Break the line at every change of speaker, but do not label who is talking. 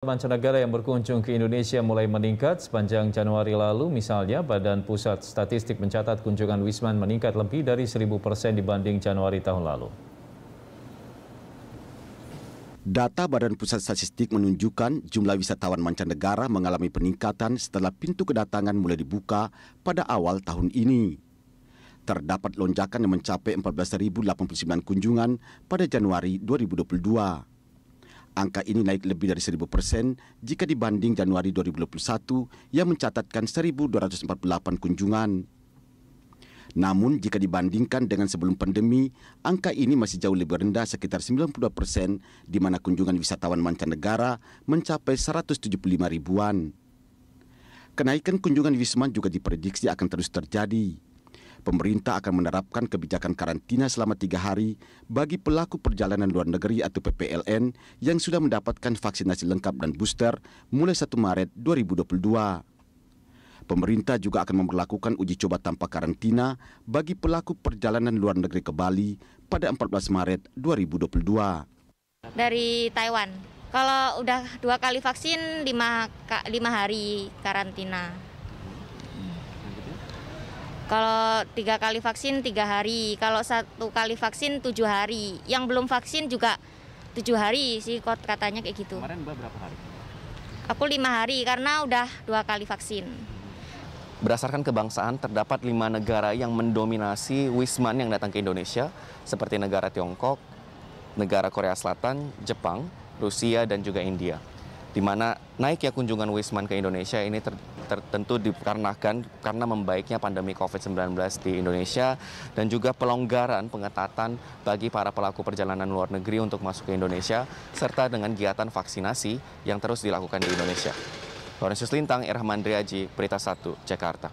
Mancanegara yang berkunjung ke Indonesia mulai meningkat sepanjang Januari lalu. Misalnya, Badan Pusat Statistik mencatat kunjungan Wisman meningkat lebih dari 1000 persen dibanding Januari tahun lalu.
Data Badan Pusat Statistik menunjukkan jumlah wisatawan mancanegara mengalami peningkatan setelah pintu kedatangan mulai dibuka pada awal tahun ini. Terdapat lonjakan yang mencapai 14.089 kunjungan pada Januari 2022 Angka ini naik lebih dari 1.000 persen jika dibanding Januari 2021 yang mencatatkan 1.248 kunjungan. Namun jika dibandingkan dengan sebelum pandemi, angka ini masih jauh lebih rendah sekitar 92 persen di mana kunjungan wisatawan mancanegara mencapai 175 ribuan. Kenaikan kunjungan Wisman juga diprediksi akan terus terjadi pemerintah akan menerapkan kebijakan karantina selama tiga hari bagi pelaku perjalanan luar negeri atau PPLN yang sudah mendapatkan vaksinasi lengkap dan booster mulai 1 Maret 2022. Pemerintah juga akan memperlakukan uji coba tanpa karantina bagi pelaku perjalanan luar negeri ke Bali pada 14 Maret 2022.
Dari Taiwan, kalau udah dua kali vaksin, lima, lima hari karantina. Kalau tiga kali vaksin tiga hari, kalau satu kali vaksin tujuh hari. Yang belum vaksin juga tujuh hari sih katanya kayak gitu. Kemarin mbak berapa hari? Aku lima hari karena udah dua kali vaksin.
Berdasarkan kebangsaan, terdapat lima negara yang mendominasi wisman yang datang ke Indonesia, seperti negara Tiongkok, negara Korea Selatan, Jepang, Rusia, dan juga India di mana naiknya kunjungan Wisman ke Indonesia ini ter, ter, tentu dikarenakan karena membaiknya pandemi COVID-19 di Indonesia dan juga pelonggaran pengetatan bagi para pelaku perjalanan luar negeri untuk masuk ke Indonesia serta dengan giatan vaksinasi yang terus dilakukan di Indonesia. Lorenzo Lintang, Erham Andriaji, Berita 1, Jakarta.